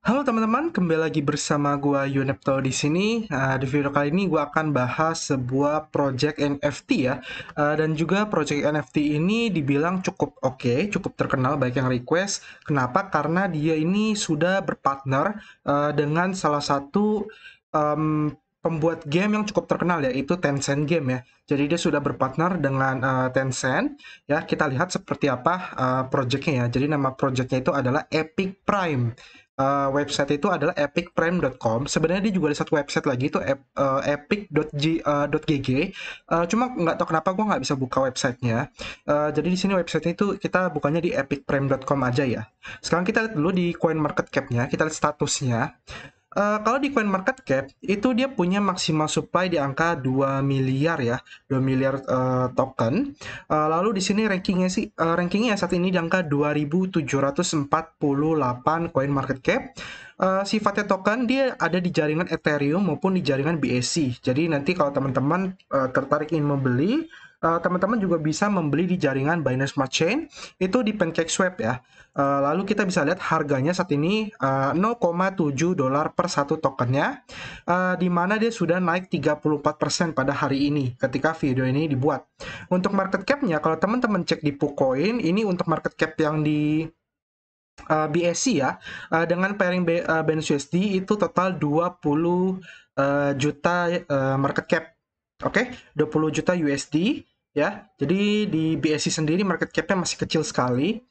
Halo teman-teman, kembali lagi bersama gua Yunepto di sini. Nah, di video kali ini gua akan bahas sebuah project NFT ya. Uh, dan juga project NFT ini dibilang cukup oke, okay, cukup terkenal baik yang request. Kenapa? Karena dia ini sudah berpartner uh, dengan salah satu um, pembuat game yang cukup terkenal yaitu Tencent Game ya. Jadi dia sudah berpartner dengan uh, Tencent ya. Kita lihat seperti apa uh, projectnya ya. Jadi nama projectnya itu adalah Epic Prime uh, website itu adalah epicprime.com. Sebenarnya dia juga ada satu website lagi itu ep, uh, uh, cuma nggak tahu kenapa gue nggak bisa buka websitenya. Uh, jadi di sini website itu kita bukannya di epicprime.com aja ya. Sekarang kita lihat dulu di Coin Market nya kita lihat statusnya. Uh, kalau di Coin Market Cap itu dia punya maksimal supply di angka 2 miliar ya, 2 miliar uh, token. Uh, lalu di sini rankingnya sih uh, rankingnya saat ini di angka 2748 Coin Market Cap. Uh, sifatnya token dia ada di jaringan Ethereum maupun di jaringan BSC. Jadi nanti kalau teman-teman uh, tertarik ingin membeli Eh, teman-teman uh, juga bisa membeli di jaringan Binance Smart Chain itu di PancakeSwap ya. Uh, lalu kita bisa lihat harganya saat ini eh, uh, 0,7 dolar per satu tokennya, uh, di mana dia sudah naik 34% pada hari ini ketika video ini dibuat. Untuk market capnya kalau teman-teman cek di Pucoin, ini untuk market cap yang di uh, BSC ya uh, dengan pairing B, uh, Binance USD itu total 20 uh, juta uh, market cap. Oke, okay? 20 juta USD ya. Jadi di BSC sendiri market capnya masih kecil sekali.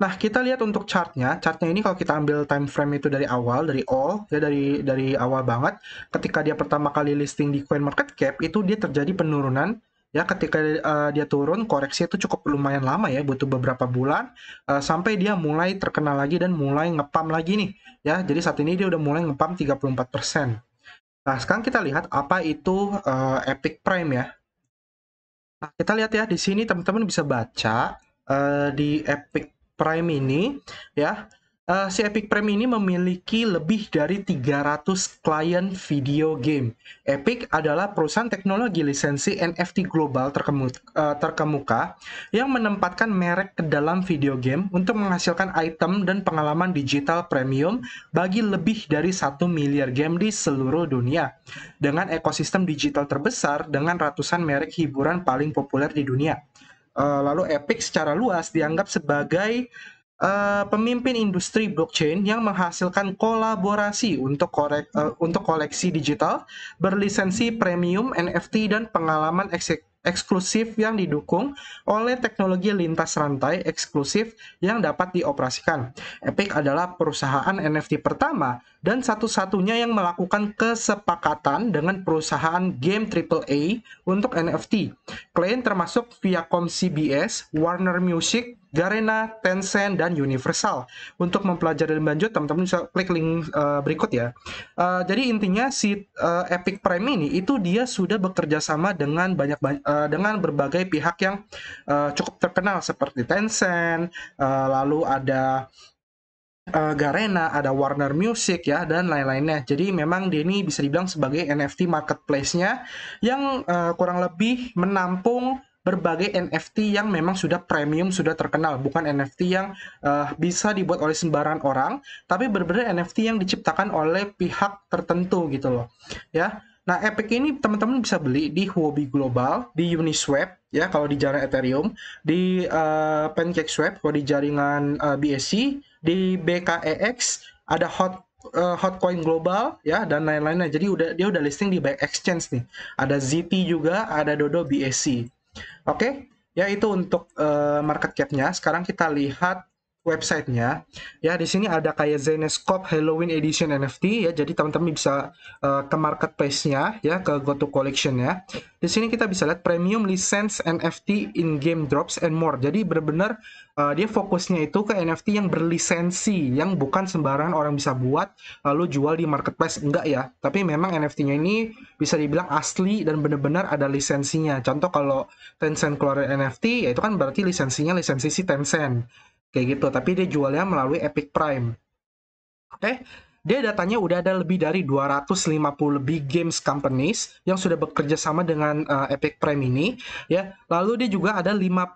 Nah, kita lihat untuk chartnya. Chartnya ini kalau kita ambil time frame itu dari awal, dari all, ya dari dari awal banget. Ketika dia pertama kali listing di Coin Market Cap itu dia terjadi penurunan ya ketika uh, dia turun koreksi itu cukup lumayan lama ya butuh beberapa bulan uh, sampai dia mulai terkenal lagi dan mulai ngepam lagi nih ya jadi saat ini dia udah mulai ngepam 34%. Nah, sekarang kita lihat apa itu uh, Epic Prime ya. Nah, kita lihat ya di sini teman-teman bisa baca uh, di Epic Prime ini ya uh, si Epic Prime ini memiliki lebih dari 300 klien video game. Epic adalah perusahaan teknologi lisensi NFT global terkemu- uh, terkemuka yang menempatkan merek ke dalam video game untuk menghasilkan item dan pengalaman digital premium bagi lebih dari satu miliar game di seluruh dunia. Dengan ekosistem digital terbesar dengan ratusan merek hiburan paling populer di dunia. Uh, lalu Epic secara luas dianggap sebagai Eh, pemimpin industri blockchain yang menghasilkan kolaborasi untuk korek, uh, untuk koleksi digital berlisensi premium NFT dan pengalaman eksek eksklusif yang didukung oleh teknologi lintas rantai eksklusif yang dapat dioperasikan. Epic adalah perusahaan NFT pertama dan satu-satunya yang melakukan kesepakatan dengan perusahaan game AAA untuk NFT. Klien termasuk Viacom CBS, Warner Music, Garena, Tencent, dan Universal. Untuk mempelajari lebih lanjut, teman-teman bisa klik link uh, berikut ya. Uh, jadi intinya si uh, Epic Prime ini itu dia sudah bekerja sama dengan banyak uh, dengan berbagai pihak yang uh, cukup terkenal seperti Tencent, uh, lalu ada uh, Garena, ada Warner Music ya dan lain-lainnya. Jadi memang dia ini bisa dibilang sebagai NFT marketplace-nya yang uh, kurang lebih menampung berbagai NFT yang memang sudah premium, sudah terkenal, bukan NFT yang uh, bisa dibuat oleh sembarangan orang, tapi benar-benar NFT yang diciptakan oleh pihak tertentu gitu loh. Ya. Nah, Epic ini teman-teman bisa beli di Huobi Global, di Uniswap ya kalau di jaringan Ethereum, di uh, eh, PancakeSwap kalau di jaringan uh, eh, BSC, di BKEX, ada Hot uh, Hotcoin Global ya dan lain-lainnya. Jadi udah dia udah listing di banyak exchange nih. Ada ZT juga, ada Dodo BSC. Oke, okay? ya itu untuk uh, market cap-nya. Sekarang kita lihat websitenya ya di sini ada kayak Zenescope Halloween Edition NFT ya jadi teman-teman bisa uh, ke marketplace-nya ya ke GoTo Collection ya di sini kita bisa lihat premium license NFT in game drops and more jadi benar-benar uh, dia fokusnya itu ke NFT yang berlisensi yang bukan sembarangan orang bisa buat lalu jual di marketplace enggak ya tapi memang NFT-nya ini bisa dibilang asli dan benar-benar ada lisensinya contoh kalau Tencent keluarin NFT ya itu kan berarti lisensinya lisensi si Tencent kayak gitu tapi dia jualnya melalui Epic Prime oke okay? dia datanya udah ada lebih dari 250 lebih games companies yang sudah bekerja sama dengan uh, Epic Prime ini ya lalu dia juga ada 50%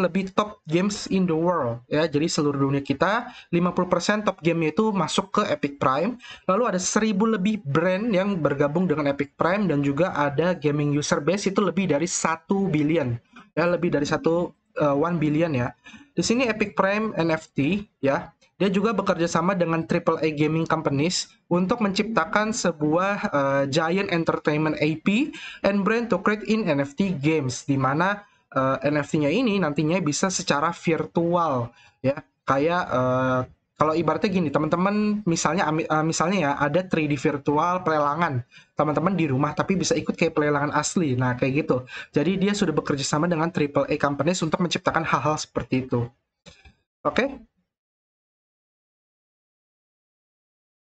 lebih top games in the world ya jadi seluruh dunia kita 50% top game itu masuk ke Epic Prime lalu ada 1000 lebih brand yang bergabung dengan Epic Prime dan juga ada gaming user base itu lebih dari satu billion ya lebih dari satu uh, eh, 1 billion ya. Di sini Epic Prime NFT ya, dia juga bekerja sama dengan AAA gaming companies untuk menciptakan sebuah uh, giant entertainment AP and brand to create in NFT games di mana uh, eh, NFT-nya ini nantinya bisa secara virtual ya, kayak uh, kalau ibaratnya gini teman-teman misalnya eh, misalnya ya ada 3D virtual pelelangan teman-teman di rumah tapi bisa ikut kayak pelelangan asli nah kayak gitu jadi dia sudah bekerja sama dengan Triple A Company untuk menciptakan hal-hal seperti itu oke okay?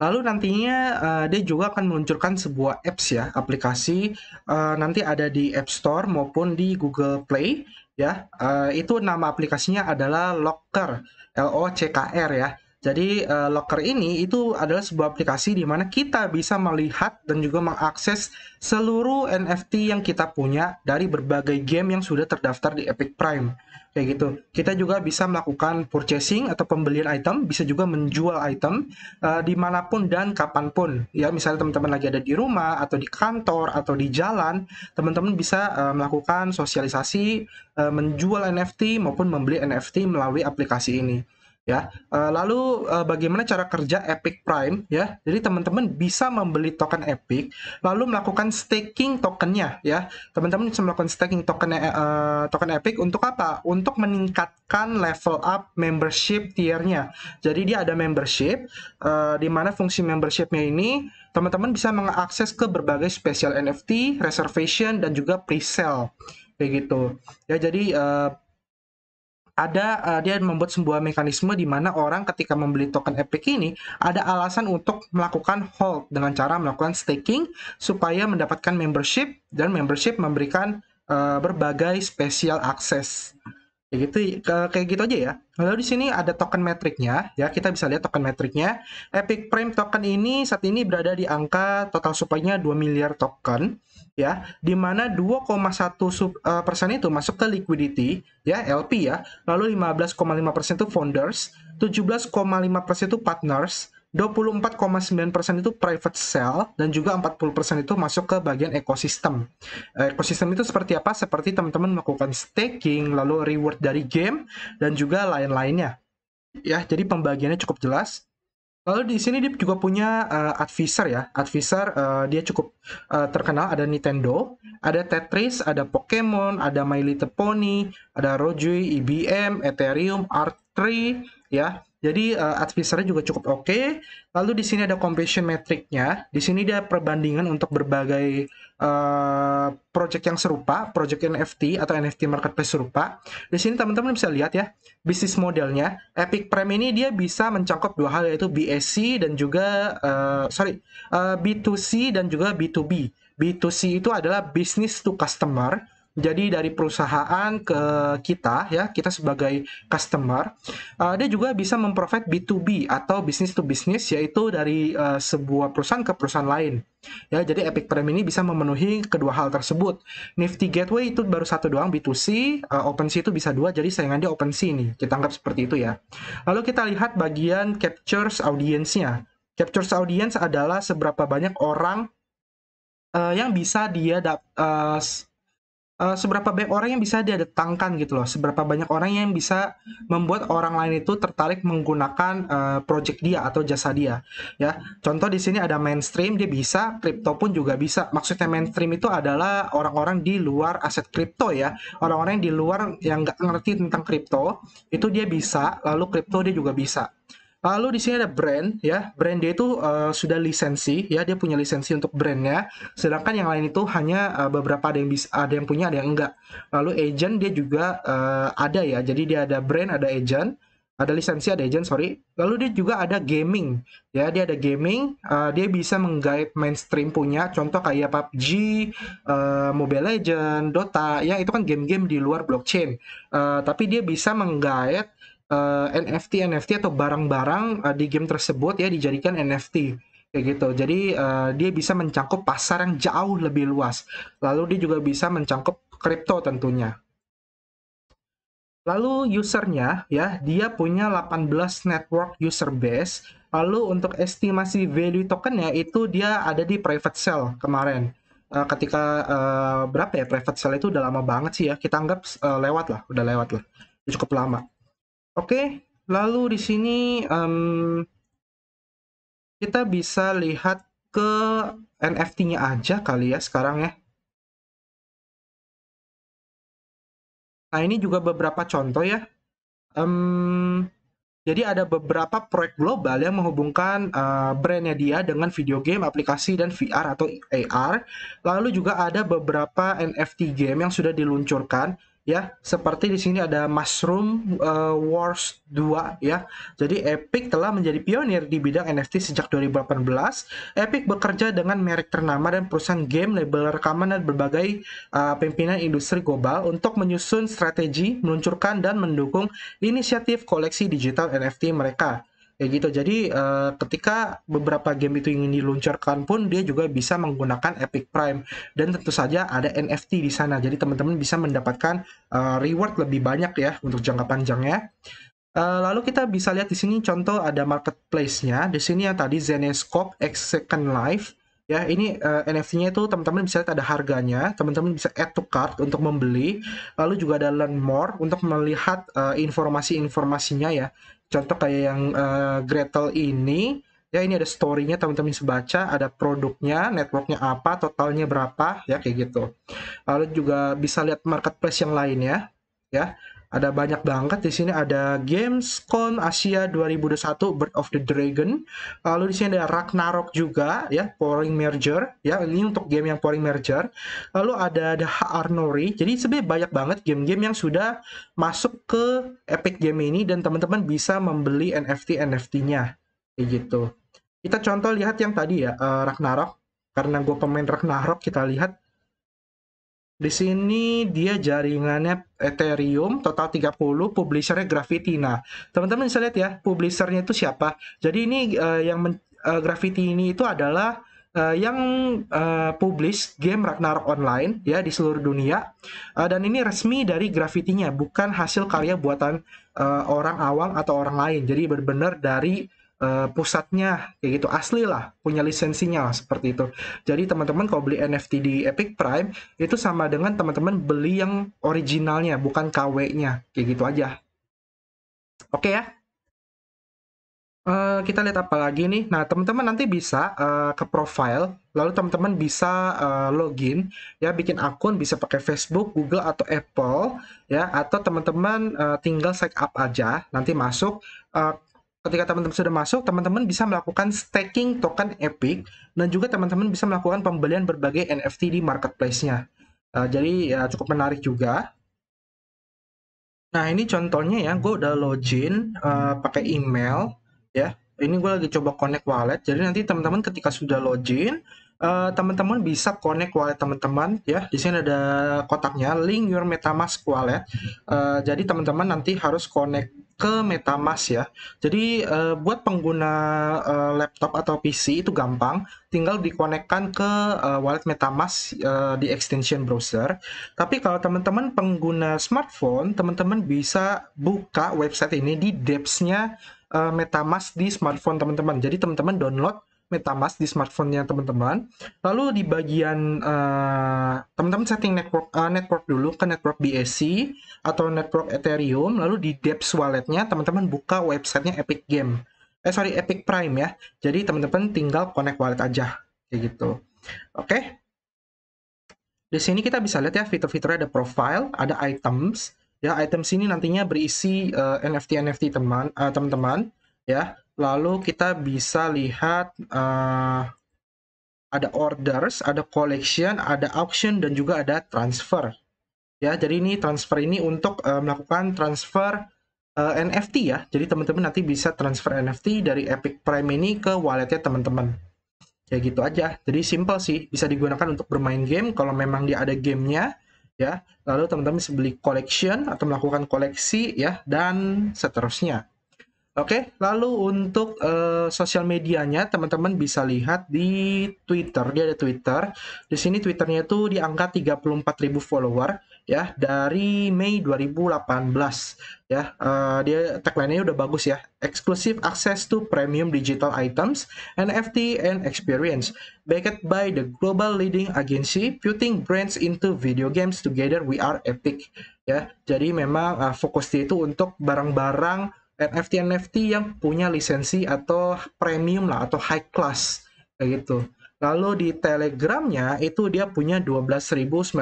Lalu nantinya uh, dia juga akan meluncurkan sebuah apps ya, aplikasi uh, nanti ada di App Store maupun di Google Play ya. Uh, itu nama aplikasinya adalah Locker, L O C K R ya. Jadi uh, Locker ini itu adalah sebuah aplikasi di mana kita bisa melihat dan juga mengakses seluruh NFT yang kita punya dari berbagai game yang sudah terdaftar di Epic Prime. Kayak gitu. Kita juga bisa melakukan purchasing atau pembelian item, bisa juga menjual item uh, dimanapun dan kapanpun. Ya, misalnya teman-teman lagi ada di rumah atau di kantor atau di jalan, teman-teman bisa uh, melakukan sosialisasi, uh, menjual NFT maupun membeli NFT melalui aplikasi ini ya. Uh, lalu uh, bagaimana cara kerja Epic Prime ya? Jadi teman-teman bisa membeli token Epic lalu melakukan staking tokennya ya. Teman-teman bisa melakukan staking token uh, eh, token Epic untuk apa? Untuk meningkatkan level up membership tiernya. Jadi dia ada membership uh, di mana fungsi membershipnya ini teman-teman bisa mengakses ke berbagai special NFT, reservation dan juga pre-sale kayak gitu. Ya jadi uh, ada uh, dia membuat sebuah mekanisme di mana orang ketika membeli token Epic ini ada alasan untuk melakukan hold dengan cara melakukan staking supaya mendapatkan membership dan membership memberikan uh, berbagai spesial akses. Kayak gitu, kayak gitu aja ya. Lalu di sini ada token metriknya, ya kita bisa lihat token metriknya. Epic Prime token ini saat ini berada di angka total supply-nya 2 miliar token, ya, di mana 2,1 satu eh, persen itu masuk ke liquidity, ya LP ya. Lalu 15,5 persen itu founders, 17,5 persen itu partners, 24,9% itu private sale dan juga 40% itu masuk ke bagian ekosistem. Ekosistem itu seperti apa? Seperti teman-teman melakukan staking, lalu reward dari game dan juga lain-lainnya. Ya, jadi pembagiannya cukup jelas. Lalu di sini dia juga punya uh, advisor ya. Advisor uh, dia cukup uh, terkenal ada Nintendo, ada Tetris, ada Pokemon, ada My Little Pony, ada Rojui, IBM, e Ethereum, Art3 ya. Jadi uh, advisernya juga cukup oke. Okay. Lalu di sini ada completion metricnya. Di sini dia perbandingan untuk berbagai uh, project yang serupa, project NFT atau NFT marketplace serupa. Di sini teman-teman bisa lihat ya bisnis modelnya. Epic Prime ini dia bisa mencakup dua hal yaitu BSC dan juga uh, sorry uh, B2C dan juga B2B. B2C itu adalah business to customer jadi dari perusahaan ke kita ya, kita sebagai customer, uh, dia juga bisa memprovide B2B atau bisnis to business yaitu dari uh, sebuah perusahaan ke perusahaan lain. Ya, jadi Epic Prime ini bisa memenuhi kedua hal tersebut. Nifty Gateway itu baru satu doang B2C, uh, eh, OpenSea itu bisa dua, jadi dia OpenSea ini. Kita anggap seperti itu ya. Lalu kita lihat bagian captures audiensnya. Captures audience adalah seberapa banyak orang uh, yang bisa dia dapat. uh, uh, seberapa banyak orang yang bisa dia datangkan gitu loh, seberapa banyak orang yang bisa membuat orang lain itu tertarik menggunakan uh, project dia atau jasa dia. Ya, contoh di sini ada mainstream dia bisa, kripto pun juga bisa. Maksudnya mainstream itu adalah orang-orang di luar aset kripto ya, orang-orang yang di luar yang nggak ngerti tentang kripto itu dia bisa, lalu kripto dia juga bisa. Lalu di sini ada brand ya, brand dia itu uh, sudah lisensi ya, dia punya lisensi untuk brandnya. Sedangkan yang lain itu hanya uh, beberapa ada yang bisa, ada yang punya, ada yang enggak. Lalu agent dia juga uh, ada ya, jadi dia ada brand, ada agent, ada lisensi, ada agent sorry. Lalu dia juga ada gaming ya, dia ada gaming, uh, dia bisa menggait mainstream punya. Contoh kayak PUBG, uh, Mobile Legend, Dota, ya itu kan game-game di luar blockchain. Uh, tapi dia bisa menggait uh, eh, NFT NFT atau barang-barang uh, di game tersebut ya dijadikan NFT kayak gitu. Jadi uh, dia bisa mencakup pasar yang jauh lebih luas. Lalu dia juga bisa mencakup kripto tentunya. Lalu usernya ya, dia punya 18 network user base. Lalu untuk estimasi value tokennya itu dia ada di private sale kemarin. Uh, ketika uh, berapa ya private sale itu udah lama banget sih ya. Kita anggap uh, lewat lah, udah lewat lah. Cukup lama. Oke, lalu di sini um, kita bisa lihat ke NFT-nya aja kali ya sekarang ya. Nah ini juga beberapa contoh ya. Um, jadi ada beberapa proyek global yang menghubungkan uh, brandnya dia dengan video game, aplikasi, dan VR atau AR. Lalu juga ada beberapa NFT game yang sudah diluncurkan ya seperti di sini ada Mushroom uh, Wars 2 ya. Jadi Epic telah menjadi pionir di bidang NFT sejak 2018. Epic bekerja dengan merek ternama dan perusahaan game, label rekaman dan berbagai uh, pimpinan industri global untuk menyusun strategi, meluncurkan dan mendukung inisiatif koleksi digital NFT mereka ya gitu jadi uh, ketika beberapa game itu ingin diluncurkan pun dia juga bisa menggunakan Epic Prime dan tentu saja ada NFT di sana jadi teman-teman bisa mendapatkan uh, reward lebih banyak ya untuk jangka panjangnya Uh, lalu kita bisa lihat di sini contoh ada marketplace-nya. Di sini yang tadi Zenescope X Second Life ya ini uh, eh, NFC-nya itu teman-teman bisa lihat ada harganya teman-teman bisa add to cart untuk membeli lalu juga ada learn more untuk melihat uh, informasi-informasinya ya contoh kayak yang uh, Gretel ini ya ini ada story-nya teman-teman bisa baca ada produknya networknya apa totalnya berapa ya kayak gitu lalu juga bisa lihat marketplace yang lain ya ya ada banyak banget di sini ada Gamescom Asia 2021 Birth of the Dragon lalu di sini ada Ragnarok juga ya Pouring Merger ya ini untuk game yang Pouring Merger lalu ada The Arnori jadi sebenarnya banyak banget game-game yang sudah masuk ke Epic Game ini dan teman-teman bisa membeli NFT NFT-nya kayak gitu kita contoh lihat yang tadi ya eh, Ragnarok karena gue pemain Ragnarok kita lihat di sini dia jaringannya Ethereum total 30, publishernya Gravity. Nah, teman-teman bisa lihat ya, publishernya itu siapa. Jadi ini uh, yang men, uh, eh, Gravity ini itu adalah uh, yang uh, publish game Ragnarok Online ya di seluruh dunia. Uh, dan ini resmi dari Gravity-nya, bukan hasil karya buatan uh, orang awam atau orang lain. Jadi benar-benar dari Eh, pusatnya kayak gitu asli lah punya lisensinya lah, seperti itu jadi teman-teman kalau beli NFT di Epic Prime itu sama dengan teman-teman beli yang originalnya bukan KW-nya kayak gitu aja oke okay ya Uh, kita lihat apa lagi nih. Nah, teman-teman nanti bisa uh, ke profile, lalu teman-teman bisa uh, login, ya bikin akun, bisa pakai Facebook, Google atau Apple, ya atau teman-teman uh, tinggal sign up aja, nanti masuk uh, ketika teman-teman sudah masuk, teman-teman bisa melakukan staking token Epic dan juga teman-teman bisa melakukan pembelian berbagai NFT di marketplace-nya. Uh, jadi ya cukup menarik juga. Nah ini contohnya ya, gue udah login uh, pakai email ya. Ini gue lagi coba connect wallet. Jadi nanti teman-teman ketika sudah login, teman eh, teman-teman bisa connect wallet teman-teman ya. Di sini ada kotaknya, link your MetaMask wallet. Uh, jadi teman-teman nanti harus connect ke MetaMask ya. Jadi uh, buat pengguna uh, laptop atau PC itu gampang, tinggal dikonekkan ke uh, wallet MetaMask uh, di extension browser. Tapi kalau teman-teman pengguna smartphone, teman-teman bisa buka website ini di depths-nya uh, MetaMask di smartphone teman-teman. Jadi teman-teman download MetaMask di smartphone-nya teman-teman. Lalu di bagian teman eh, teman-teman setting network uh, network dulu ke network BSC atau network Ethereum, lalu di depth wallet-nya teman-teman buka websitenya Epic Game. Eh sorry Epic Prime ya. Jadi teman-teman tinggal connect wallet aja kayak gitu. Oke. Okay? Di sini kita bisa lihat ya fitur-fiturnya ada profile, ada items. Ya, items ini nantinya berisi uh, eh, NFT NFT teman teman-teman ya Lalu kita bisa lihat uh, ada orders, ada collection, ada auction, dan juga ada transfer. Ya, jadi ini transfer ini untuk uh, melakukan transfer uh, eh, NFT ya. Jadi teman-teman nanti bisa transfer NFT dari Epic Prime ini ke walletnya teman-teman. Ya gitu aja. Jadi simple sih, bisa digunakan untuk bermain game kalau memang dia ada gamenya ya. Lalu teman-teman bisa beli collection atau melakukan koleksi ya dan seterusnya. Oke, lalu untuk uh, sosial medianya teman-teman bisa lihat di Twitter, dia ada Twitter. Di sini Twitternya itu di angka 34.000 follower ya dari Mei 2018 ya. Uh, dia tagline-nya udah bagus ya. Exclusive access to premium digital items, NFT and experience backed by the global leading agency putting brands into video games together we are epic ya. Jadi memang uh, fokus dia itu untuk barang-barang NFT NFT yang punya lisensi atau premium lah atau high class kayak gitu. Lalu di Telegramnya itu dia punya 12.991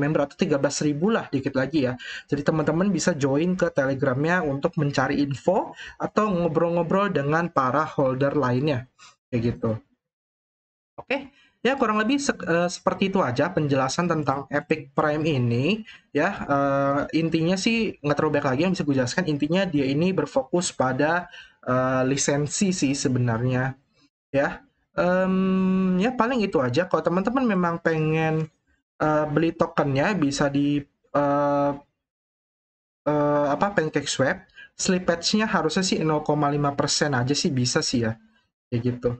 member atau 13.000 lah dikit lagi ya. Jadi teman-teman bisa join ke Telegramnya untuk mencari info atau ngobrol-ngobrol dengan para holder lainnya kayak gitu. Oke, Ya, kurang lebih se uh, eh, seperti itu aja penjelasan tentang Epic Prime ini, ya. uh, intinya sih nggak terlalu banyak lagi yang bisa gue jelaskan, intinya dia ini berfokus pada, uh, lisensi sih sebenarnya, ya. um, ya paling itu aja, kalau teman-teman memang pengen, uh, beli tokennya bisa di, uh, uh, apa, swap slippage-nya harusnya sih 0,5% aja sih bisa sih ya, kayak gitu.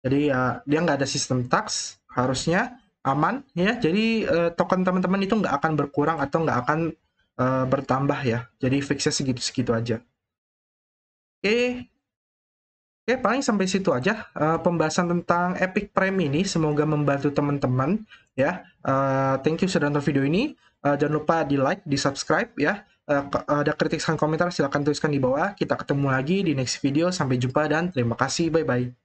Jadi ya dia nggak ada sistem tax harusnya aman ya. Jadi uh, token teman-teman itu nggak akan berkurang atau nggak akan uh, bertambah ya. Jadi fixnya segitu-segitu aja. Oke. Oke, paling sampai situ aja uh, pembahasan tentang Epic Prime ini. Semoga membantu teman-teman ya. Uh, thank you sudah nonton video ini. Uh, jangan lupa di like, di subscribe ya. Uh, ada kritik dan komentar silahkan tuliskan di bawah. Kita ketemu lagi di next video. Sampai jumpa dan terima kasih. Bye-bye.